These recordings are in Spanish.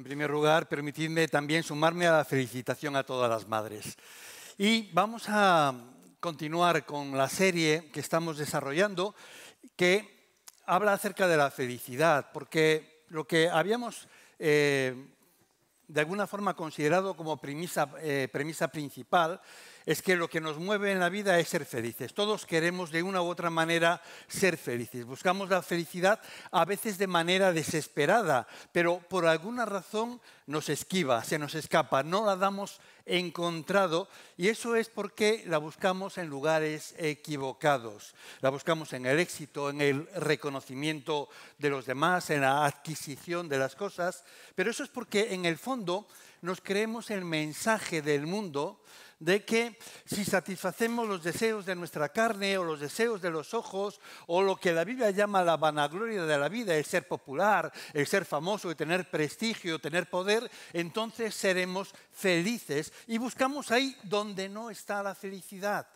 En primer lugar, permitidme también sumarme a la felicitación a todas las madres. Y vamos a continuar con la serie que estamos desarrollando que habla acerca de la felicidad, porque lo que habíamos eh, de alguna forma considerado como premisa eh, principal es que lo que nos mueve en la vida es ser felices. Todos queremos de una u otra manera ser felices. Buscamos la felicidad a veces de manera desesperada, pero por alguna razón nos esquiva, se nos escapa, no la damos encontrado y eso es porque la buscamos en lugares equivocados. La buscamos en el éxito, en el reconocimiento de los demás, en la adquisición de las cosas, pero eso es porque en el fondo nos creemos el mensaje del mundo de que si satisfacemos los deseos de nuestra carne o los deseos de los ojos o lo que la Biblia llama la vanagloria de la vida, el ser popular, el ser famoso, el tener prestigio, tener poder, entonces seremos felices y buscamos ahí donde no está la felicidad.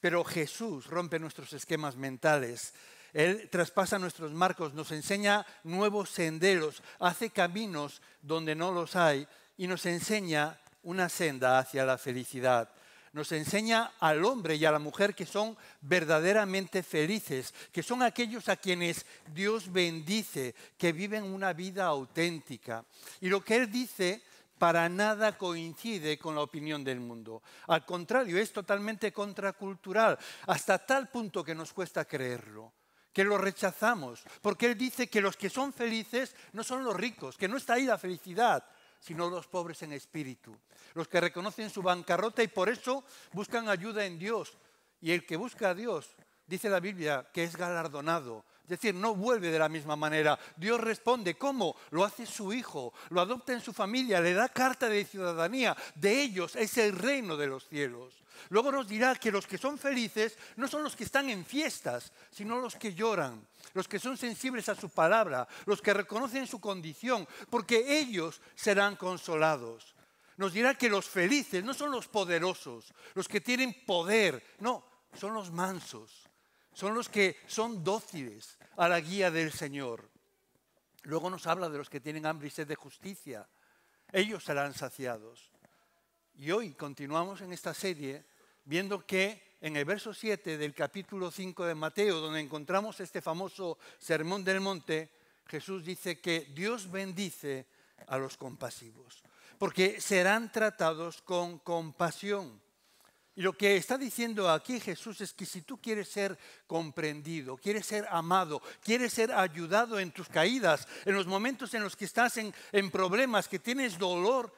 Pero Jesús rompe nuestros esquemas mentales. Él traspasa nuestros marcos, nos enseña nuevos senderos, hace caminos donde no los hay y nos enseña una senda hacia la felicidad. Nos enseña al hombre y a la mujer que son verdaderamente felices, que son aquellos a quienes Dios bendice, que viven una vida auténtica. Y lo que Él dice para nada coincide con la opinión del mundo. Al contrario, es totalmente contracultural, hasta tal punto que nos cuesta creerlo que lo rechazamos, porque Él dice que los que son felices no son los ricos, que no está ahí la felicidad, sino los pobres en espíritu, los que reconocen su bancarrota y por eso buscan ayuda en Dios. Y el que busca a Dios, dice la Biblia, que es galardonado. Es decir, no vuelve de la misma manera. Dios responde, ¿cómo? Lo hace su hijo, lo adopta en su familia, le da carta de ciudadanía. De ellos es el reino de los cielos. Luego nos dirá que los que son felices no son los que están en fiestas, sino los que lloran los que son sensibles a su palabra, los que reconocen su condición, porque ellos serán consolados. Nos dirá que los felices no son los poderosos, los que tienen poder, no, son los mansos, son los que son dóciles a la guía del Señor. Luego nos habla de los que tienen hambre y sed de justicia, ellos serán saciados. Y hoy continuamos en esta serie viendo que en el verso 7 del capítulo 5 de Mateo, donde encontramos este famoso Sermón del Monte, Jesús dice que Dios bendice a los compasivos, porque serán tratados con compasión. Y lo que está diciendo aquí Jesús es que si tú quieres ser comprendido, quieres ser amado, quieres ser ayudado en tus caídas, en los momentos en los que estás en, en problemas, que tienes dolor,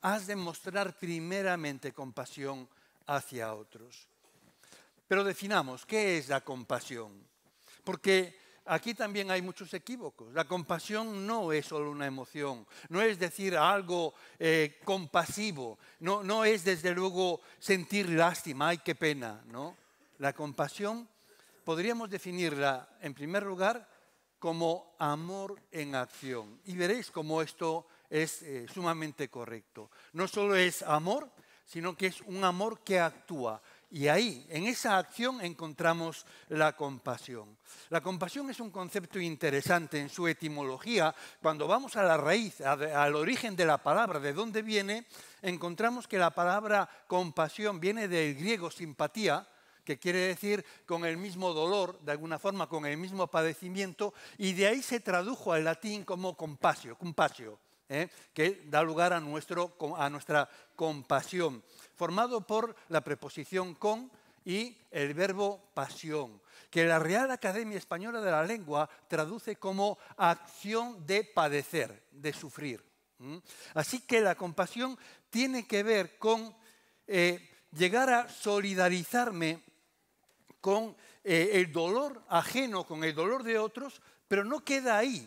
has de mostrar primeramente compasión hacia otros. Pero definamos, ¿qué es la compasión? Porque aquí también hay muchos equívocos. La compasión no es solo una emoción, no es decir algo eh, compasivo, no, es desde luego sentir lástima, ay, qué pena, ¿no? La compasión podríamos definirla, en primer lugar, como amor en acción. Y veréis cómo esto es eh, sumamente correcto. No solo es amor, sino que es un amor que actúa, y ahí, en esa acción, encontramos la compasión. La compasión es un concepto interesante en su etimología. Cuando vamos a la raíz, al origen de la palabra, de dónde viene, encontramos que la palabra compasión viene del griego simpatía, que quiere decir con el mismo dolor, de alguna forma con el mismo padecimiento, y de ahí se tradujo al latín como compasio, compasio ¿eh? que da lugar a, a nuestra compasión, formado por la preposición con y el verbo pasión, que la Real Academia Española de la Lengua traduce como acción de padecer, de sufrir. Así que la compasión tiene que ver con eh, llegar a solidarizarme con eh, el dolor ajeno, con el dolor de otros, pero no queda ahí,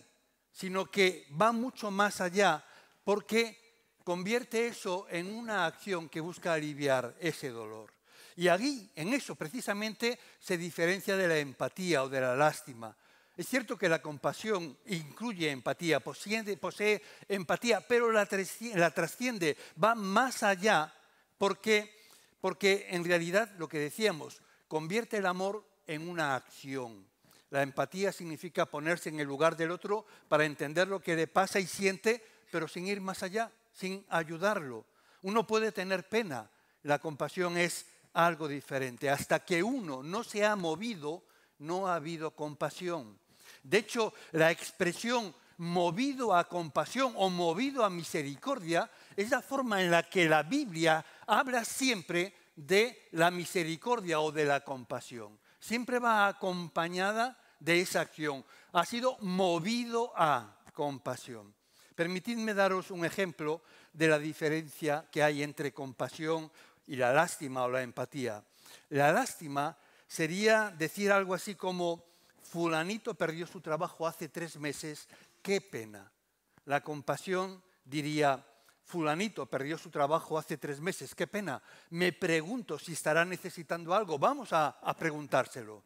sino que va mucho más allá porque convierte eso en una acción que busca aliviar ese dolor. Y allí, en eso precisamente, se diferencia de la empatía o de la lástima. Es cierto que la compasión incluye empatía, posee, posee empatía, pero la, trasciende, va más allá porque, porque en realidad lo que decíamos, convierte el amor en una acción. La empatía significa ponerse en el lugar del otro para entender lo que le pasa y siente, pero sin ir más allá, sin ayudarlo. Uno puede tener pena, la compasión es algo diferente. Hasta que uno no se ha movido, no ha habido compasión. De hecho, la expresión movido a compasión o movido a misericordia es la forma en la que la Biblia habla siempre de la misericordia o de la compasión siempre va acompañada de esa acción. Ha sido movido a compasión. Permitidme daros un ejemplo de la diferencia que hay entre compasión y la lástima o la empatía. La lástima sería decir algo así como, fulanito perdió su trabajo hace tres meses, qué pena. La compasión diría, fulanito perdió su trabajo hace tres meses, qué pena, me pregunto si estará necesitando algo, vamos a, preguntárselo.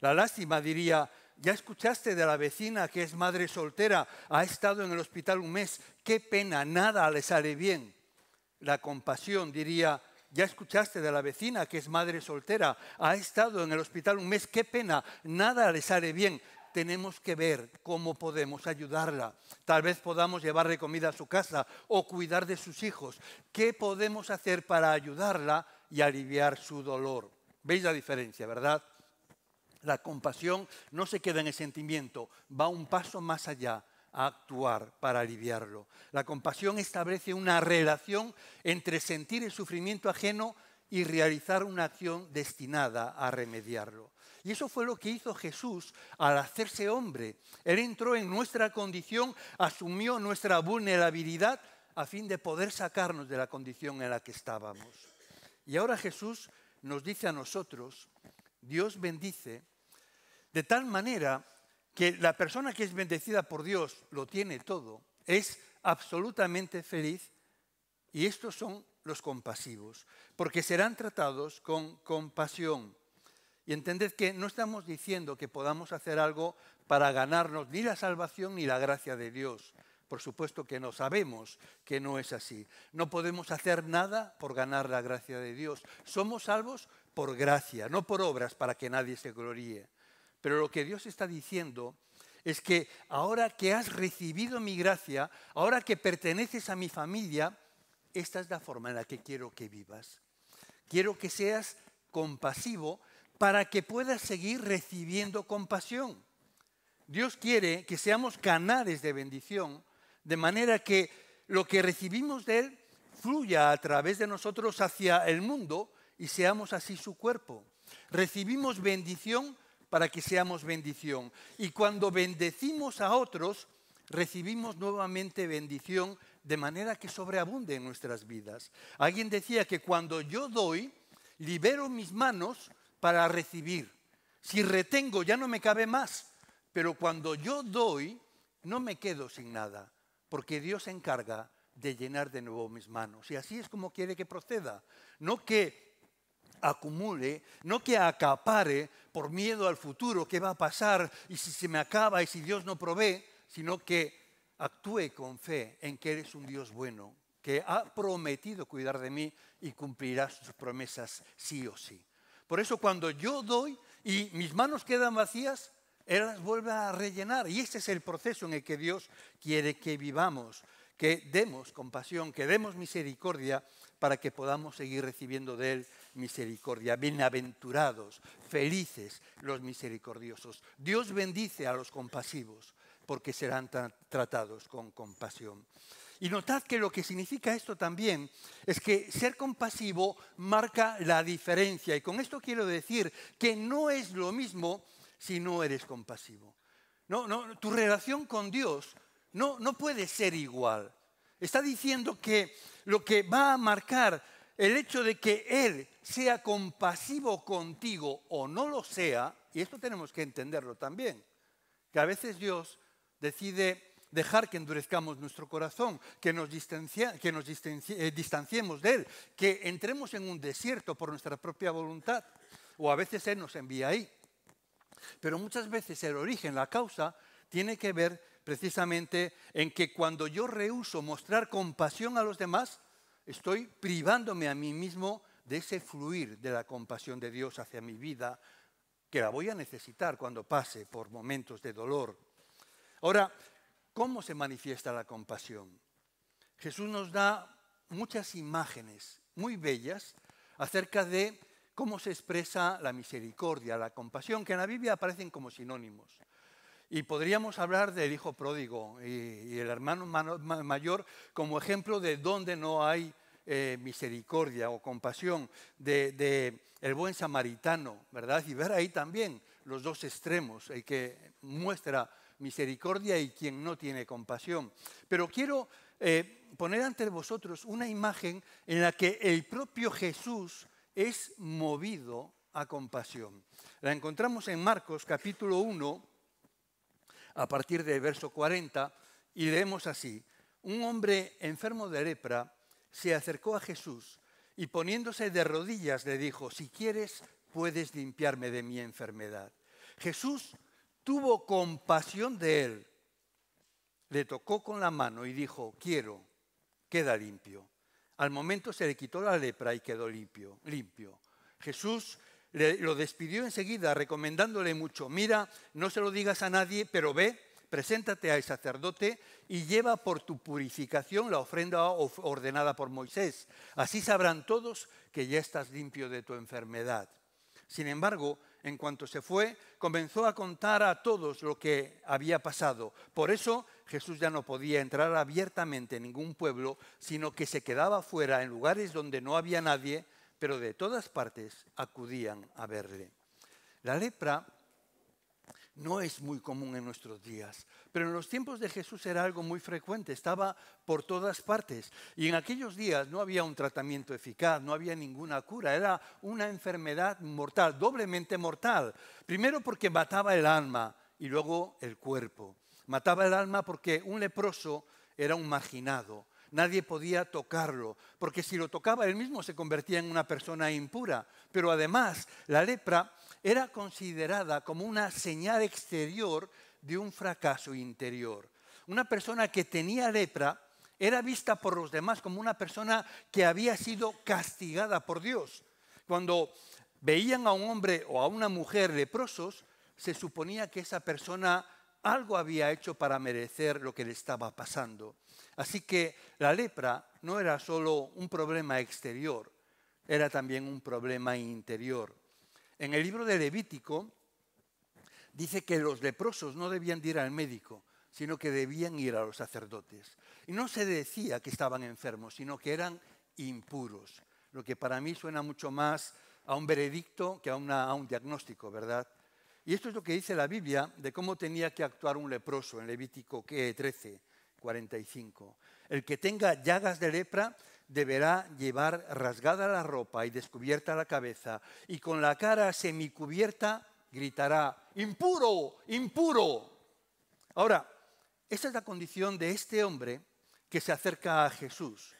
La lástima diría, ya escuchaste de la vecina que es madre soltera, ha estado en el hospital un mes, qué pena, nada le sale bien. La compasión diría, ya escuchaste de la vecina que es madre soltera, ha estado en el hospital un mes, qué pena, nada le sale bien tenemos que ver cómo podemos ayudarla. Tal vez podamos llevarle comida a su casa o cuidar de sus hijos. ¿Qué podemos hacer para ayudarla y aliviar su dolor? ¿Veis la diferencia, verdad? La compasión no se queda en el sentimiento, va un paso más allá a actuar para aliviarlo. La compasión establece una relación entre sentir el sufrimiento ajeno y realizar una acción destinada a remediarlo. Y eso fue lo que hizo Jesús al hacerse hombre. Él entró en nuestra condición, asumió nuestra vulnerabilidad a fin de poder sacarnos de la condición en la que estábamos. Y ahora Jesús nos dice a nosotros, Dios bendice, de tal manera que la persona que es bendecida por Dios lo tiene todo, es absolutamente feliz y estos son los compasivos, porque serán tratados con compasión. Y entended que no estamos diciendo que podamos hacer algo para ganarnos ni la salvación ni la gracia de Dios. Por supuesto que no, sabemos que no es así. No podemos hacer nada por ganar la gracia de Dios. Somos salvos por gracia, no por obras para que nadie se gloríe. Pero lo que Dios está diciendo es que ahora que has recibido mi gracia, ahora que perteneces a mi familia, esta es la forma en la que quiero que vivas. Quiero que seas compasivo para que puedas seguir recibiendo compasión. Dios quiere que seamos canales de bendición, de manera que lo que recibimos de Él fluya a través de nosotros hacia el mundo y seamos así su cuerpo. Recibimos bendición para que seamos bendición. Y cuando bendecimos a otros, recibimos nuevamente bendición de manera que sobreabunde en nuestras vidas. Alguien decía que cuando yo doy, libero mis manos para recibir. Si retengo ya no me cabe más, pero cuando yo doy no me quedo sin nada, porque Dios se encarga de llenar de nuevo mis manos. Y así es como quiere que proceda. No que acumule, no que acapare por miedo al futuro, qué va a pasar y si se me acaba y si Dios no provee, sino que actúe con fe en que eres un Dios bueno, que ha prometido cuidar de mí y cumplirá sus promesas sí o sí. Por eso cuando yo doy y mis manos quedan vacías, Él las vuelve a rellenar. Y ese es el proceso en el que Dios quiere que vivamos, que demos compasión, que demos misericordia para que podamos seguir recibiendo de Él misericordia. Bienaventurados, felices los misericordiosos. Dios bendice a los compasivos porque serán tratados con compasión. Y notad que lo que significa esto también es que ser compasivo marca la diferencia. Y con esto quiero decir que no es lo mismo si no eres compasivo. No, tu relación con Dios no, no puede ser igual. Está diciendo que lo que va a marcar el hecho de que Él sea compasivo contigo o no lo sea, y esto tenemos que entenderlo también, que a veces Dios decide dejar que endurezcamos nuestro corazón, que nos, distancia, que nos eh, distanciemos de Él, que entremos en un desierto por nuestra propia voluntad. O a veces Él nos envía ahí. Pero muchas veces el origen, la causa, tiene que ver precisamente en que cuando yo rehuso mostrar compasión a los demás, estoy privándome a mí mismo de ese fluir de la compasión de Dios hacia mi vida, que la voy a necesitar cuando pase por momentos de dolor. Ahora, ¿Cómo se manifiesta la compasión? Jesús nos da muchas imágenes muy bellas acerca de cómo se expresa la misericordia, la compasión, que en la Biblia aparecen como sinónimos. Y podríamos hablar del hijo pródigo y, el hermano mayor como ejemplo de donde no hay eh, misericordia o compasión, de, el buen samaritano, ¿verdad? Y ver ahí también los dos extremos, el que muestra misericordia y quien no tiene compasión. Pero quiero eh, poner ante vosotros una imagen en la que el propio Jesús es movido a compasión. La encontramos en Marcos capítulo 1, a partir del verso 40, y leemos así, un hombre enfermo de lepra se acercó a Jesús y poniéndose de rodillas le dijo, si quieres, puedes limpiarme de mi enfermedad. Jesús tuvo compasión de él, le tocó con la mano y dijo, quiero, queda limpio. Al momento se le quitó la lepra y quedó limpio. limpio. Jesús lo despidió enseguida, recomendándole mucho, mira, no se lo digas a nadie, pero ve, preséntate al sacerdote y lleva por tu purificación la ofrenda ordenada por Moisés. Así sabrán todos que ya estás limpio de tu enfermedad. Sin embargo, en cuanto se fue, comenzó a contar a todos lo que había pasado. Por eso Jesús ya no podía entrar abiertamente en ningún pueblo, sino que se quedaba fuera en lugares donde no había nadie, pero de todas partes acudían a verle. La lepra no es muy común en nuestros días, pero en los tiempos de Jesús era algo muy frecuente, estaba por todas partes. Y en aquellos días no había un tratamiento eficaz, no había ninguna cura, era una enfermedad mortal, doblemente mortal. Primero porque mataba el alma y luego el cuerpo. Mataba el alma porque un leproso era un marginado, Nadie podía tocarlo, porque si lo tocaba él mismo se convertía en una persona impura. Pero además, la lepra era considerada como una señal exterior de un fracaso interior. Una persona que tenía lepra era vista por los demás como una persona que había sido castigada por Dios. Cuando veían a un hombre o a una mujer leprosos, se suponía que esa persona algo había hecho para merecer lo que le estaba pasando. Así que la lepra no era solo un problema exterior, era también un problema interior. En el libro de Levítico dice que los leprosos no debían ir al médico, sino que debían ir a los sacerdotes. Y no se decía que estaban enfermos, sino que eran impuros, lo que para mí suena mucho más a un veredicto que a, a un diagnóstico, ¿verdad? Y esto es lo que dice la Biblia de cómo tenía que actuar un leproso en Levítico 13, 45. El que tenga llagas de lepra deberá llevar rasgada la ropa y descubierta la cabeza, y con la cara semicubierta gritará, impuro, impuro. Ahora, esa es la condición de este hombre que se acerca a Jesús.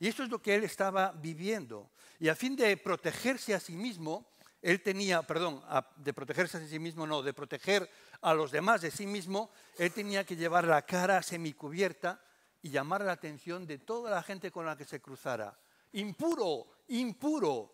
Y esto es lo que él estaba viviendo. Y a fin de protegerse a sí mismo, él tenía, perdón, de protegerse a sí mismo, no, de proteger a los demás de sí mismo, él tenía que llevar la cara semicubierta y llamar la atención de toda la gente con la que se cruzara. Impuro, impuro,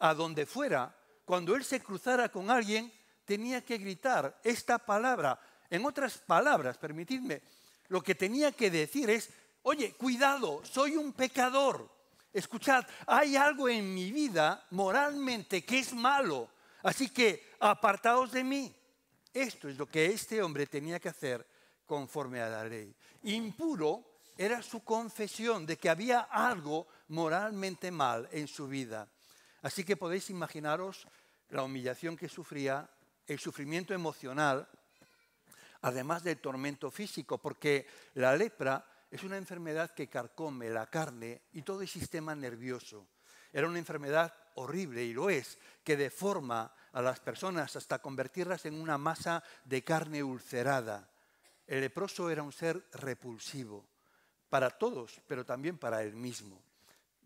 a donde fuera, cuando él se cruzara con alguien, tenía que gritar esta palabra. En otras palabras, permitidme, lo que tenía que decir es, oye, cuidado, soy un pecador. Escuchad, hay algo en mi vida moralmente que es malo, así que apartaos de mí. Esto es lo que este hombre tenía que hacer conforme a la ley. Impuro era su confesión de que había algo moralmente mal en su vida. Así que podéis imaginaros la humillación que sufría, el sufrimiento emocional, además del tormento físico, porque la lepra es una enfermedad que carcome la carne y todo el sistema nervioso. Era una enfermedad horrible, y lo es, que deforma a las personas hasta convertirlas en una masa de carne ulcerada. El leproso era un ser repulsivo, para todos, pero también para él mismo.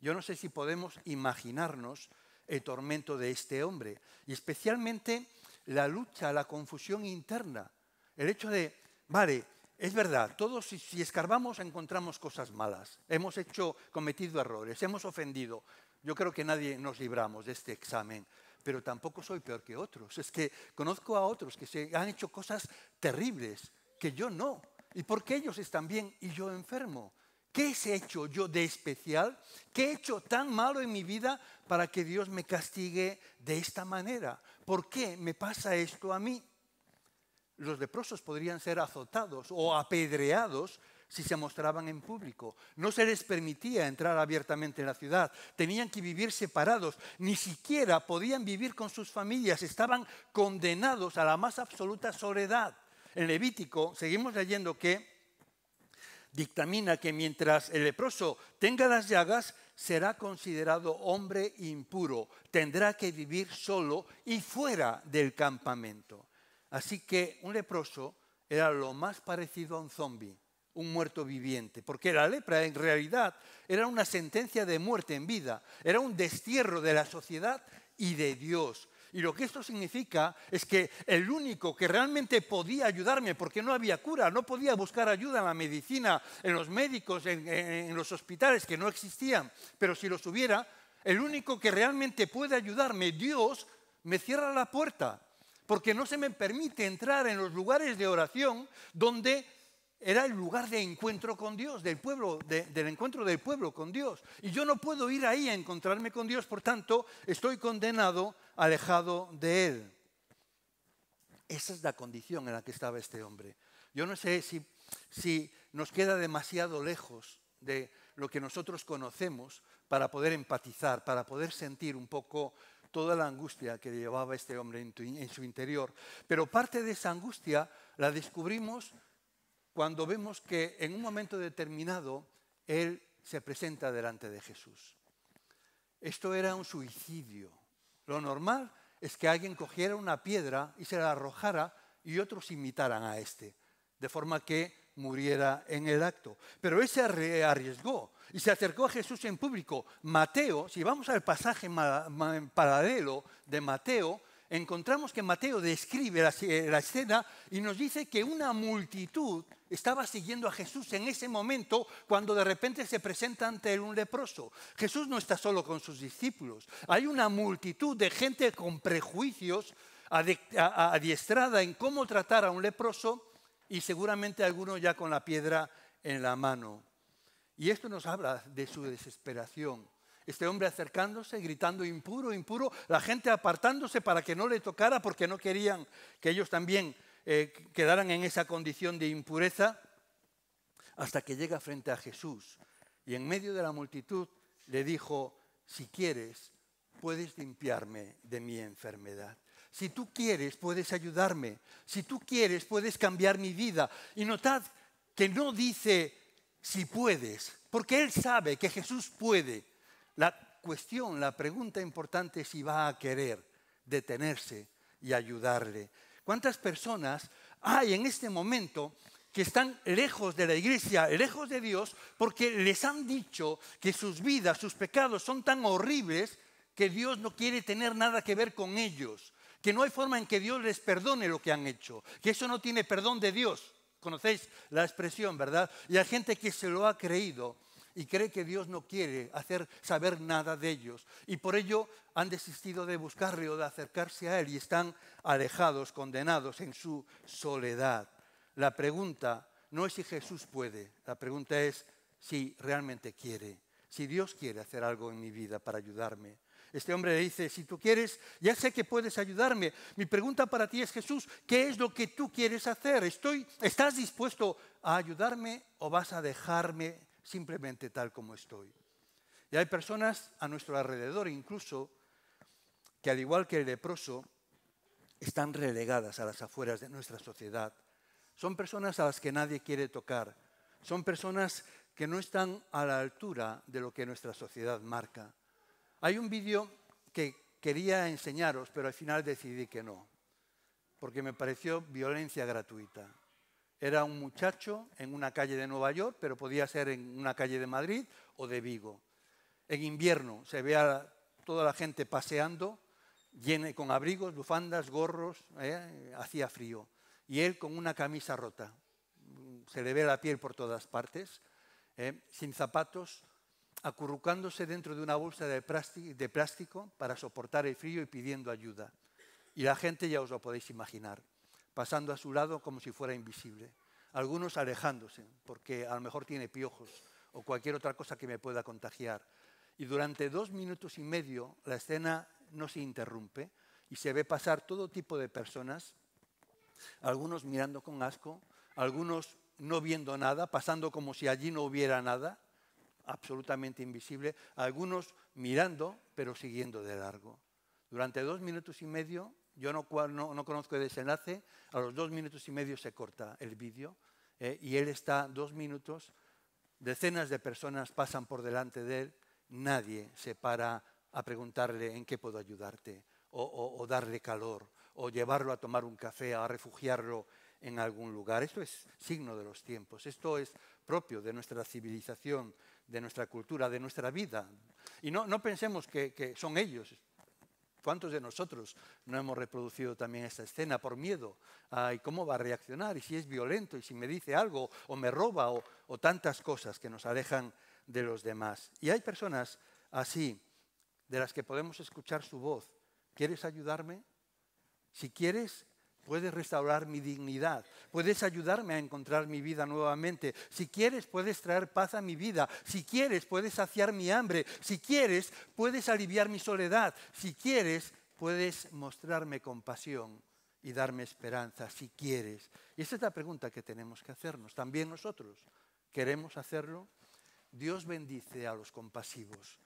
Yo no sé si podemos imaginarnos el tormento de este hombre, y especialmente la lucha, la confusión interna, el hecho de, vale, es verdad, todos si, escarbamos encontramos cosas malas, hemos hecho, cometido errores, hemos ofendido. Yo creo que nadie nos libramos de este examen, pero tampoco soy peor que otros. Es que conozco a otros que se han hecho cosas terribles que yo no. ¿Y porque ellos están bien y yo enfermo? ¿Qué he hecho yo de especial? ¿Qué he hecho tan malo en mi vida para que Dios me castigue de esta manera? ¿Por qué me pasa esto a mí? Los leprosos podrían ser azotados o apedreados si se mostraban en público. No se les permitía entrar abiertamente en la ciudad. Tenían que vivir separados. Ni siquiera podían vivir con sus familias. Estaban condenados a la más absoluta soledad. En Levítico seguimos leyendo que dictamina que mientras el leproso tenga las llagas, será considerado hombre impuro, tendrá que vivir solo y fuera del campamento. Así que un leproso era lo más parecido a un zombi, un muerto viviente, porque la lepra en realidad era una sentencia de muerte en vida, era un destierro de la sociedad y de Dios. Y lo que esto significa es que el único que realmente podía ayudarme, porque no había cura, no podía buscar ayuda en la medicina, en los médicos, en, los hospitales que no existían, pero si los hubiera, el único que realmente puede ayudarme, Dios, me cierra la puerta, porque no se me permite entrar en los lugares de oración donde era el lugar de encuentro con Dios, del pueblo, del encuentro del pueblo con Dios. Y yo no puedo ir ahí a encontrarme con Dios, por tanto, estoy condenado, alejado de Él. Esa es la condición en la que estaba este hombre. Yo no sé si, si nos queda demasiado lejos de lo que nosotros conocemos para poder empatizar, para poder sentir un poco toda la angustia que llevaba este hombre en su interior. Pero parte de esa angustia la descubrimos cuando vemos que en un momento determinado Él se presenta delante de Jesús. Esto era un suicidio. Lo normal es que alguien cogiera una piedra y se la arrojara y otros imitaran a este, de forma que muriera en el acto. Pero él se arriesgó y se acercó a Jesús en público. Mateo, si vamos al pasaje paralelo de Mateo, encontramos que Mateo describe la, escena y nos dice que una multitud estaba siguiendo a Jesús en ese momento cuando de repente se presenta ante un leproso. Jesús no está solo con sus discípulos, hay una multitud de gente con prejuicios adiestrada en cómo tratar a un leproso y seguramente alguno ya con la piedra en la mano. Y esto nos habla de su desesperación este hombre acercándose, gritando impuro, impuro, la gente apartándose para que no le tocara porque no querían que ellos también eh, quedaran en esa condición de impureza, hasta que llega frente a Jesús y en medio de la multitud le dijo, si quieres, puedes limpiarme de mi enfermedad. Si tú quieres, puedes ayudarme. Si tú quieres, puedes cambiar mi vida. Y notad que no dice si puedes, porque él sabe que Jesús puede. La cuestión, la pregunta importante es si va a querer detenerse y ayudarle. ¿Cuántas personas hay en este momento que están lejos de la iglesia, lejos de Dios, porque les han dicho que sus vidas, sus pecados son tan horribles que Dios no quiere tener nada que ver con ellos, que no hay forma en que Dios les perdone lo que han hecho, que eso no tiene perdón de Dios. Conocéis la expresión, ¿verdad? Y hay gente que se lo ha creído y cree que Dios no quiere hacer saber nada de ellos. Y por ello han desistido de buscarle o de acercarse a Él y están alejados, condenados en su soledad. La pregunta no es si Jesús puede, la pregunta es si realmente quiere, si Dios quiere hacer algo en mi vida para ayudarme. Este hombre le dice, si tú quieres, ya sé que puedes ayudarme. Mi pregunta para ti es, Jesús, ¿qué es lo que tú quieres hacer? Estoy, ¿Estás dispuesto a ayudarme o vas a dejarme simplemente tal como estoy. Y hay personas a nuestro alrededor incluso que al igual que el leproso, están relegadas a las afueras de nuestra sociedad. Son personas a las que nadie quiere tocar. Son personas que no están a la altura de lo que nuestra sociedad marca. Hay un vídeo que quería enseñaros, pero al final decidí que no, porque me pareció violencia gratuita. Era un muchacho en una calle de Nueva York, pero podía ser en una calle de Madrid o de Vigo. En invierno se ve a toda la gente paseando, llena, con abrigos, bufandas, gorros, ¿eh? hacía frío. Y él con una camisa rota, se le ve la piel por todas partes, ¿eh? sin zapatos, acurrucándose dentro de una bolsa de plástico para soportar el frío y pidiendo ayuda. Y la gente ya os lo podéis imaginar pasando a su lado como si fuera invisible. Algunos alejándose, porque a lo mejor tiene piojos o cualquier otra cosa que me pueda contagiar. Y durante dos minutos y medio la escena no se interrumpe y se ve pasar todo tipo de personas, algunos mirando con asco, algunos no viendo nada, pasando como si allí no hubiera nada, absolutamente invisible, algunos mirando pero siguiendo de largo. Durante dos minutos y medio yo no, conozco el desenlace, a los dos minutos y medio se corta el vídeo eh, y él está dos minutos, decenas de personas pasan por delante de él, nadie se para a preguntarle en qué puedo ayudarte o, darle calor o llevarlo a tomar un café, a refugiarlo en algún lugar. Esto es signo de los tiempos, esto es propio de nuestra civilización, de nuestra cultura, de nuestra vida. Y no, pensemos que, que, son ellos, ¿Cuántos de nosotros no hemos reproducido también esta escena por miedo? ¿Y cómo va a reaccionar? ¿Y si es violento? ¿Y si me dice algo? ¿O me roba? O, o tantas cosas que nos alejan de los demás. Y hay personas así, de las que podemos escuchar su voz. ¿Quieres ayudarme? Si quieres, puedes restaurar mi dignidad, puedes ayudarme a encontrar mi vida nuevamente, si quieres puedes traer paz a mi vida, si quieres puedes saciar mi hambre, si quieres puedes aliviar mi soledad, si quieres puedes mostrarme compasión y darme esperanza, si quieres. Y esa es la pregunta que tenemos que hacernos, también nosotros. ¿Queremos hacerlo? Dios bendice a los compasivos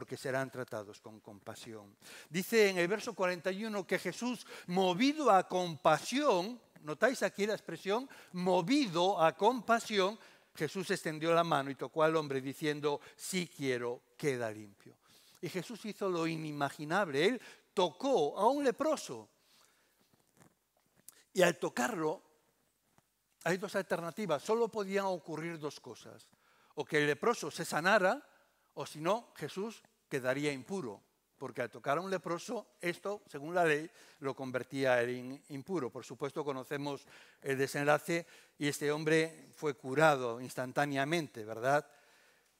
porque serán tratados con compasión. Dice en el verso 41 que Jesús, movido a compasión, notáis aquí la expresión, movido a compasión, Jesús extendió la mano y tocó al hombre diciendo, sí quiero, queda limpio. Y Jesús hizo lo inimaginable, él tocó a un leproso. Y al tocarlo, hay dos alternativas, solo podían ocurrir dos cosas, o que el leproso se sanara, o si no, Jesús quedaría impuro, porque al tocar a un leproso, esto, según la ley, lo convertía en impuro. Por supuesto, conocemos el desenlace y este hombre fue curado instantáneamente, ¿verdad?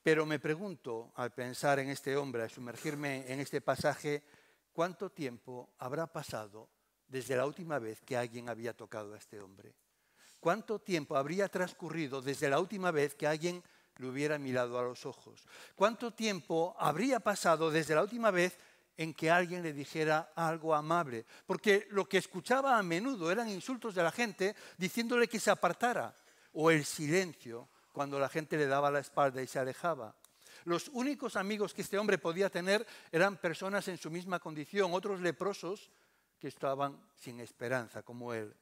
Pero me pregunto, al pensar en este hombre, al sumergirme en este pasaje, ¿cuánto tiempo habrá pasado desde la última vez que alguien había tocado a este hombre? ¿Cuánto tiempo habría transcurrido desde la última vez que alguien le hubiera mirado a los ojos? ¿Cuánto tiempo habría pasado desde la última vez en que alguien le dijera algo amable? Porque lo que escuchaba a menudo eran insultos de la gente diciéndole que se apartara, o el silencio cuando la gente le daba la espalda y se alejaba. Los únicos amigos que este hombre podía tener eran personas en su misma condición, otros leprosos que estaban sin esperanza como él.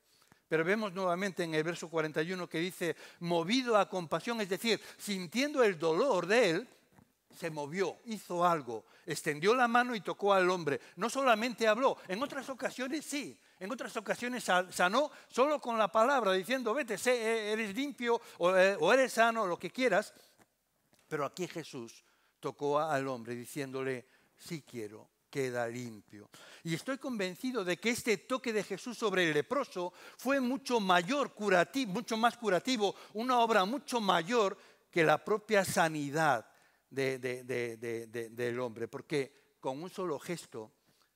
Pero vemos nuevamente en el verso 41 que dice, movido a compasión, es decir, sintiendo el dolor de él, se movió, hizo algo, extendió la mano y tocó al hombre. No solamente habló, en otras ocasiones sí, en otras ocasiones sanó solo con la palabra, diciendo, vete, e-, eres limpio e, o eres sano, lo que quieras. Pero aquí Jesús tocó al hombre diciéndole, sí quiero, queda limpio. Y estoy convencido de que este toque de Jesús sobre el leproso fue mucho mayor curativo, mucho más curativo, una obra mucho mayor que la propia sanidad del hombre, porque con un solo gesto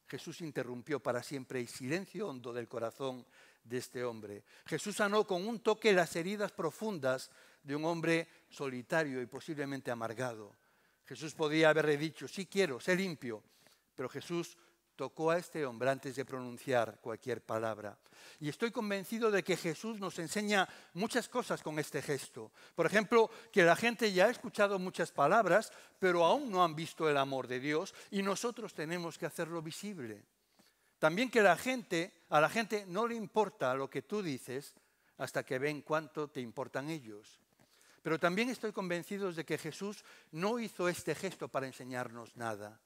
Jesús interrumpió para siempre el silencio hondo del corazón de este hombre. Jesús sanó con un toque las heridas profundas de un hombre solitario y posiblemente amargado. Jesús podía haberle dicho, sí quiero, sé limpio, pero Jesús tocó a este hombre antes de pronunciar cualquier palabra. Y estoy convencido de que Jesús nos enseña muchas cosas con este gesto. Por ejemplo, que la gente ya ha escuchado muchas palabras, pero aún no han visto el amor de Dios y nosotros tenemos que hacerlo visible. También que la gente, a la gente no le importa lo que tú dices hasta que ven cuánto te importan ellos. Pero también estoy convencido de que Jesús no hizo este gesto para enseñarnos nada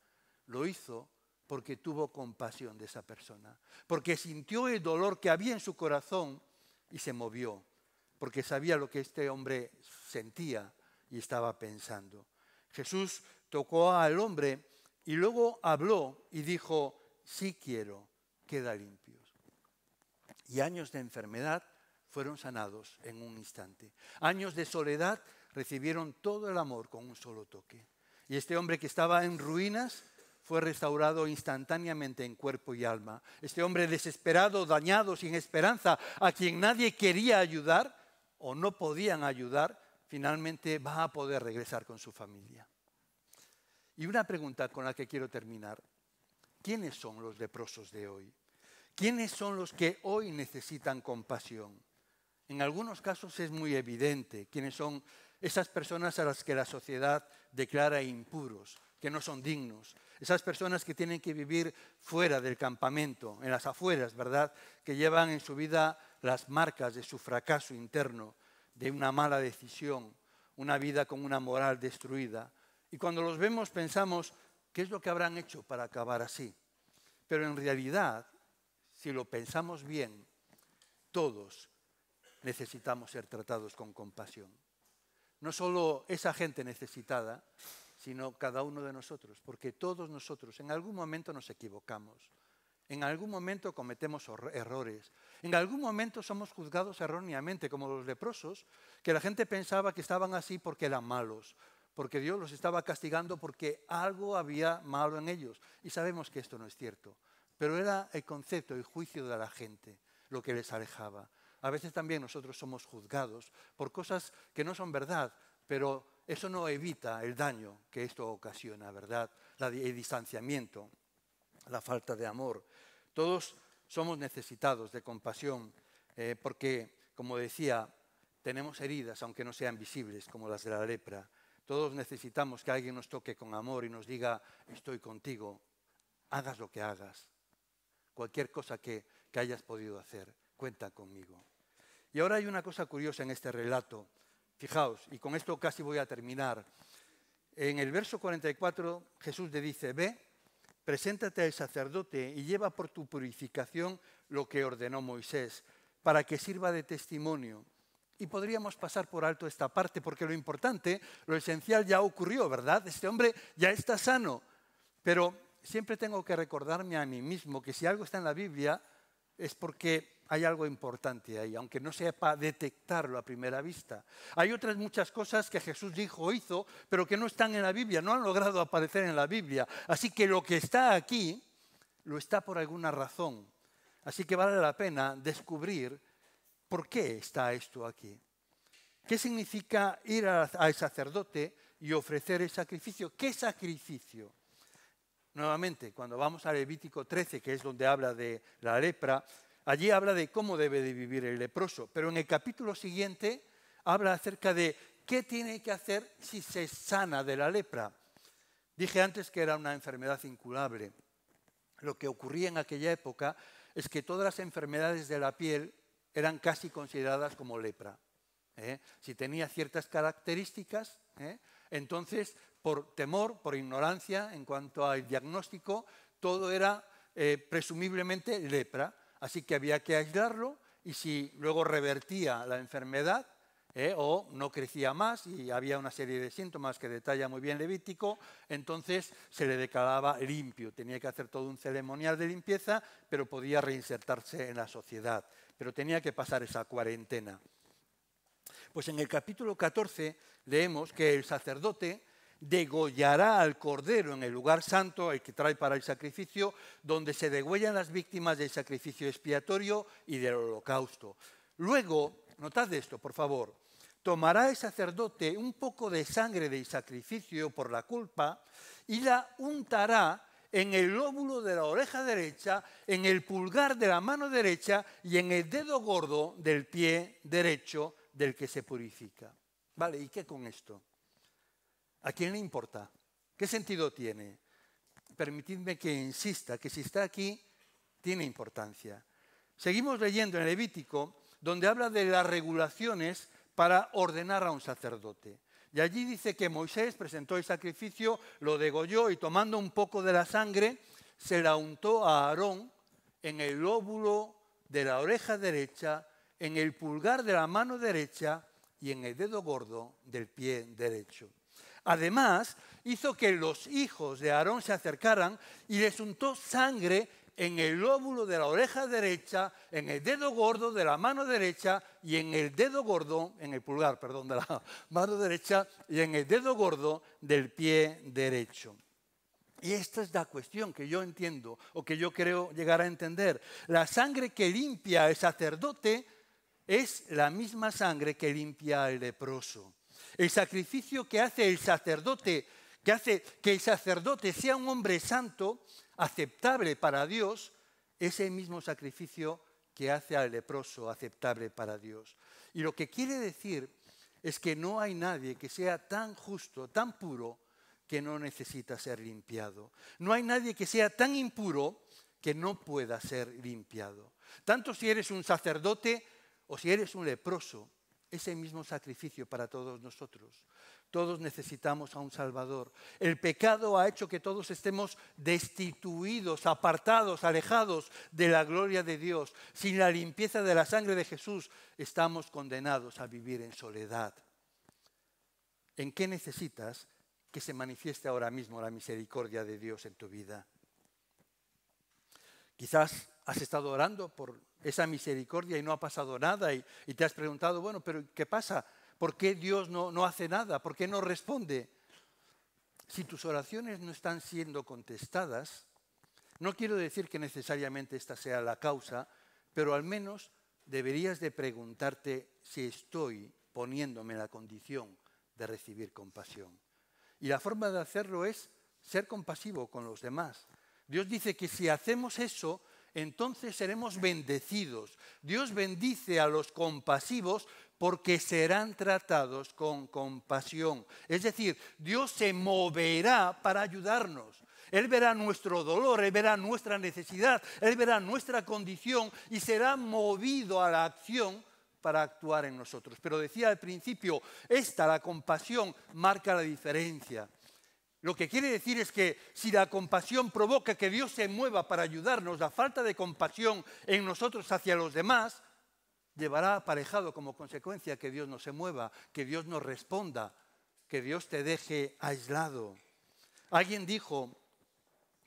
lo hizo porque tuvo compasión de esa persona, porque sintió el dolor que había en su corazón y se movió, porque sabía lo que este hombre sentía y estaba pensando. Jesús tocó al hombre y luego habló y dijo, sí quiero, queda limpio. Y años de enfermedad fueron sanados en un instante. Años de soledad recibieron todo el amor con un solo toque. Y este hombre que estaba en ruinas, fue restaurado instantáneamente en cuerpo y alma. Este hombre desesperado, dañado, sin esperanza, a quien nadie quería ayudar o no podían ayudar, finalmente va a poder regresar con su familia. Y una pregunta con la que quiero terminar. ¿Quiénes son los leprosos de hoy? ¿Quiénes son los que hoy necesitan compasión? En algunos casos es muy evidente quiénes son esas personas a las que la sociedad declara impuros, que no son dignos, esas personas que tienen que vivir fuera del campamento, en las afueras, ¿verdad? Que llevan en su vida las marcas de su fracaso interno, de una mala decisión, una vida con una moral destruida. Y cuando los vemos pensamos, ¿qué es lo que habrán hecho para acabar así? Pero en realidad, si lo pensamos bien, todos necesitamos ser tratados con compasión. No solo esa gente necesitada, sino cada uno de nosotros, porque todos nosotros en algún momento nos equivocamos, en algún momento cometemos errores, en algún momento somos juzgados erróneamente, como los leprosos, que la gente pensaba que estaban así porque eran malos, porque Dios los estaba castigando porque algo había malo en ellos, y sabemos que esto no es cierto, pero era el concepto, el juicio de la gente lo que les alejaba. A veces también nosotros somos juzgados por cosas que no son verdad, pero eso no evita el daño que esto ocasiona, ¿verdad? el distanciamiento, la falta de amor. Todos somos necesitados de compasión eh, porque, como decía, tenemos heridas, aunque no sean visibles, como las de la lepra. Todos necesitamos que alguien nos toque con amor y nos diga, estoy contigo, hagas lo que hagas. Cualquier cosa que, que hayas podido hacer, cuenta conmigo. Y ahora hay una cosa curiosa en este relato Fijaos, y con esto casi voy a terminar. En el verso 44 Jesús le dice, ve, preséntate al sacerdote y lleva por tu purificación lo que ordenó Moisés, para que sirva de testimonio. Y podríamos pasar por alto esta parte, porque lo importante, lo esencial ya ocurrió, ¿verdad? Este hombre ya está sano. Pero siempre tengo que recordarme a mí mismo que si algo está en la Biblia es porque hay algo importante ahí, aunque no sepa detectarlo a primera vista. Hay otras muchas cosas que Jesús dijo o hizo, pero que no están en la Biblia, no han logrado aparecer en la Biblia. Así que lo que está aquí, lo está por alguna razón. Así que vale la pena descubrir por qué está esto aquí. ¿Qué significa ir al sacerdote y ofrecer el sacrificio? ¿Qué sacrificio? Nuevamente, cuando vamos al Levítico 13, que es donde habla de la lepra, Allí habla de cómo debe de vivir el leproso, pero en el capítulo siguiente habla acerca de qué tiene que hacer si se sana de la lepra. Dije antes que era una enfermedad incurable. Lo que ocurría en aquella época es que todas las enfermedades de la piel eran casi consideradas como lepra. ¿eh? Si tenía ciertas características, ¿eh? entonces por temor, por ignorancia en cuanto al diagnóstico, todo era eh, presumiblemente lepra. Así que había que aislarlo y si luego revertía la enfermedad eh, o no crecía más y había una serie de síntomas que detalla muy bien Levítico, entonces se le declaraba limpio. Tenía que hacer todo un ceremonial de limpieza, pero podía reinsertarse en la sociedad. Pero tenía que pasar esa cuarentena. Pues en el capítulo 14 leemos que el sacerdote degollará al cordero en el lugar santo, el que trae para el sacrificio, donde se degüellan las víctimas del sacrificio expiatorio y del holocausto. Luego, notad esto, por favor, tomará el sacerdote un poco de sangre del sacrificio por la culpa y la untará en el lóbulo de la oreja derecha, en el pulgar de la mano derecha y en el dedo gordo del pie derecho del que se purifica. ¿Vale? ¿Y qué con esto? ¿A quién le importa? ¿Qué sentido tiene? Permitidme que insista, que si está aquí, tiene importancia. Seguimos leyendo en el Levítico, donde habla de las regulaciones para ordenar a un sacerdote. Y allí dice que Moisés presentó el sacrificio, lo degolló y tomando un poco de la sangre, se la untó a Aarón en el lóbulo de la oreja derecha, en el pulgar de la mano derecha y en el dedo gordo del pie derecho. Además, hizo que los hijos de Aarón se acercaran y les untó sangre en el lóbulo de la oreja derecha, en el dedo gordo de la mano derecha y en el dedo gordo, en el pulgar, perdón, de la mano derecha y en el dedo gordo del pie derecho. Y esta es la cuestión que yo entiendo o que yo creo llegar a entender. La sangre que limpia el sacerdote es la misma sangre que limpia el leproso. El sacrificio que hace el sacerdote, que hace que el sacerdote sea un hombre santo, aceptable para Dios, es el mismo sacrificio que hace al leproso aceptable para Dios. Y lo que quiere decir es que no hay nadie que sea tan justo, tan puro, que no necesita ser limpiado. No hay nadie que sea tan impuro que no pueda ser limpiado. Tanto si eres un sacerdote o si eres un leproso, ese mismo sacrificio para todos nosotros. Todos necesitamos a un Salvador. El pecado ha hecho que todos estemos destituidos, apartados, alejados de la gloria de Dios. Sin la limpieza de la sangre de Jesús estamos condenados a vivir en soledad. ¿En qué necesitas que se manifieste ahora mismo la misericordia de Dios en tu vida? Quizás has estado orando por esa misericordia y no ha pasado nada y, te has preguntado, bueno, pero ¿qué pasa? ¿Por qué Dios no, no hace nada? ¿Por qué no responde? Si tus oraciones no están siendo contestadas, no quiero decir que necesariamente esta sea la causa, pero al menos deberías de preguntarte si estoy poniéndome en la condición de recibir compasión. Y la forma de hacerlo es ser compasivo con los demás. Dios dice que si hacemos eso, entonces seremos bendecidos. Dios bendice a los compasivos porque serán tratados con compasión. Es decir, Dios se moverá para ayudarnos. Él verá nuestro dolor, Él verá nuestra necesidad, Él verá nuestra condición y será movido a la acción para actuar en nosotros. Pero decía al principio, esta, la compasión, marca la diferencia. Lo que quiere decir es que si la compasión provoca que Dios se mueva para ayudarnos, la falta de compasión en nosotros hacia los demás llevará aparejado como consecuencia que Dios no se mueva, que Dios no responda, que Dios te deje aislado. Alguien dijo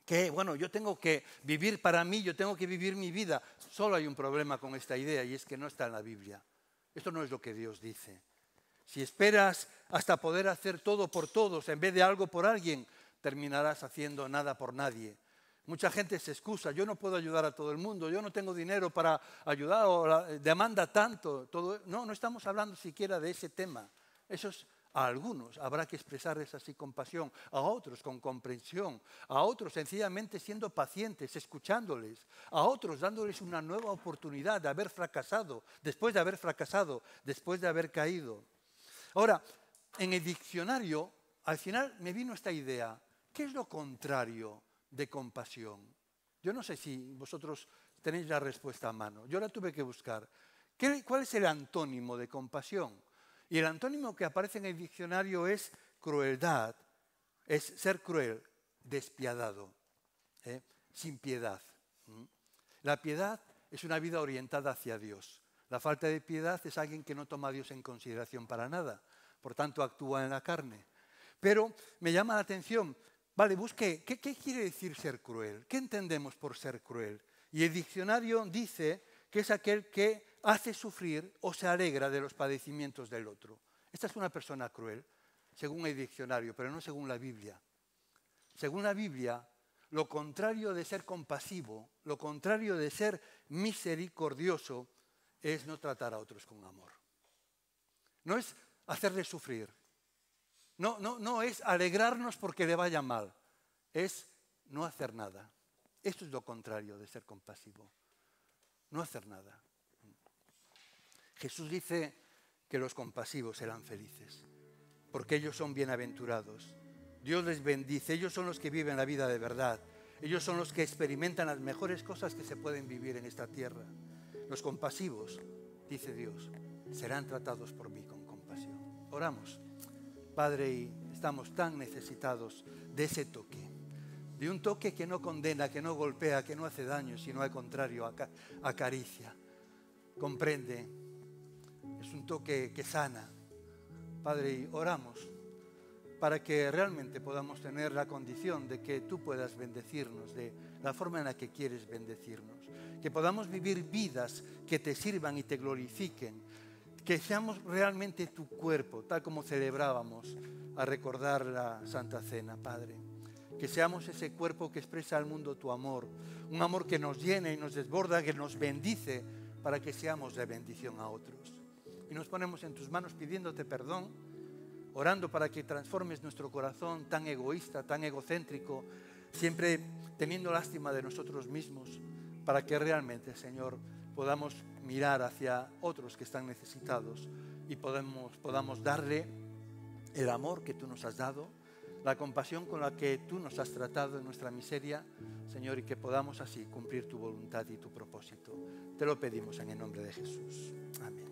que, bueno, yo tengo que vivir para mí, yo tengo que vivir mi vida. Solo hay un problema con esta idea y es que no está en la Biblia. Esto no es lo que Dios dice. Si esperas hasta poder hacer todo por todos en vez de algo por alguien, terminarás haciendo nada por nadie. Mucha gente se excusa, yo no puedo ayudar a todo el mundo, yo no tengo dinero para ayudar o eh, demanda tanto. Todo. No, no estamos hablando siquiera de ese tema. Eso es a algunos habrá que expresarles así con pasión, a otros con comprensión, a otros sencillamente siendo pacientes, escuchándoles, a otros dándoles una nueva oportunidad de haber fracasado, después de haber fracasado, después de haber caído. Ahora, en el diccionario, al final me vino esta idea. ¿Qué es lo contrario de compasión? Yo no sé si vosotros tenéis la respuesta a mano. Yo la tuve que buscar. ¿Cuál es el antónimo de compasión? Y el antónimo que aparece en el diccionario es crueldad, es ser cruel, despiadado, ¿eh? sin piedad. La piedad es una vida orientada hacia Dios. La falta de piedad es alguien que no toma a Dios en consideración para nada, por tanto actúa en la carne. Pero me llama la atención, vale, busque ¿qué, qué quiere decir ser cruel? ¿Qué entendemos por ser cruel? Y el diccionario dice que es aquel que hace sufrir o se alegra de los padecimientos del otro. Esta es una persona cruel, según el diccionario, pero no según la Biblia. Según la Biblia, lo contrario de ser compasivo, lo contrario de ser misericordioso, es no tratar a otros con amor. No es hacerles sufrir. No, no, no es alegrarnos porque le vaya mal. Es no hacer nada. Esto es lo contrario de ser compasivo. No hacer nada. Jesús dice que los compasivos serán felices, porque ellos son bienaventurados. Dios les bendice, ellos son los que viven la vida de verdad, ellos son los que experimentan las mejores cosas que se pueden vivir en esta tierra. Los compasivos, dice Dios, serán tratados por mí con compasión. Oramos. Padre, y estamos tan necesitados de ese toque, de un toque que no condena, que no golpea, que no hace daño, sino al contrario, acaricia, comprende. Es un toque que sana. Padre, y oramos para que realmente podamos tener la condición de que tú puedas bendecirnos de la forma en la que quieres bendecirnos, que podamos vivir vidas que te sirvan y te glorifiquen, que seamos realmente tu cuerpo, tal como celebrábamos a recordar la Santa Cena, Padre. Que seamos ese cuerpo que expresa al mundo tu amor, un amor que nos llena y nos desborda, que nos bendice para que seamos de bendición a otros. Y nos ponemos en tus manos pidiéndote perdón orando para que transformes nuestro corazón tan egoísta, tan egocéntrico, siempre teniendo lástima de nosotros mismos, para que realmente, Señor, podamos mirar hacia otros que están necesitados y podemos, podamos darle el amor que tú nos has dado, la compasión con la que tú nos has tratado en nuestra miseria, Señor, y que podamos así cumplir tu voluntad y tu propósito. Te lo pedimos en el nombre de Jesús. Amén.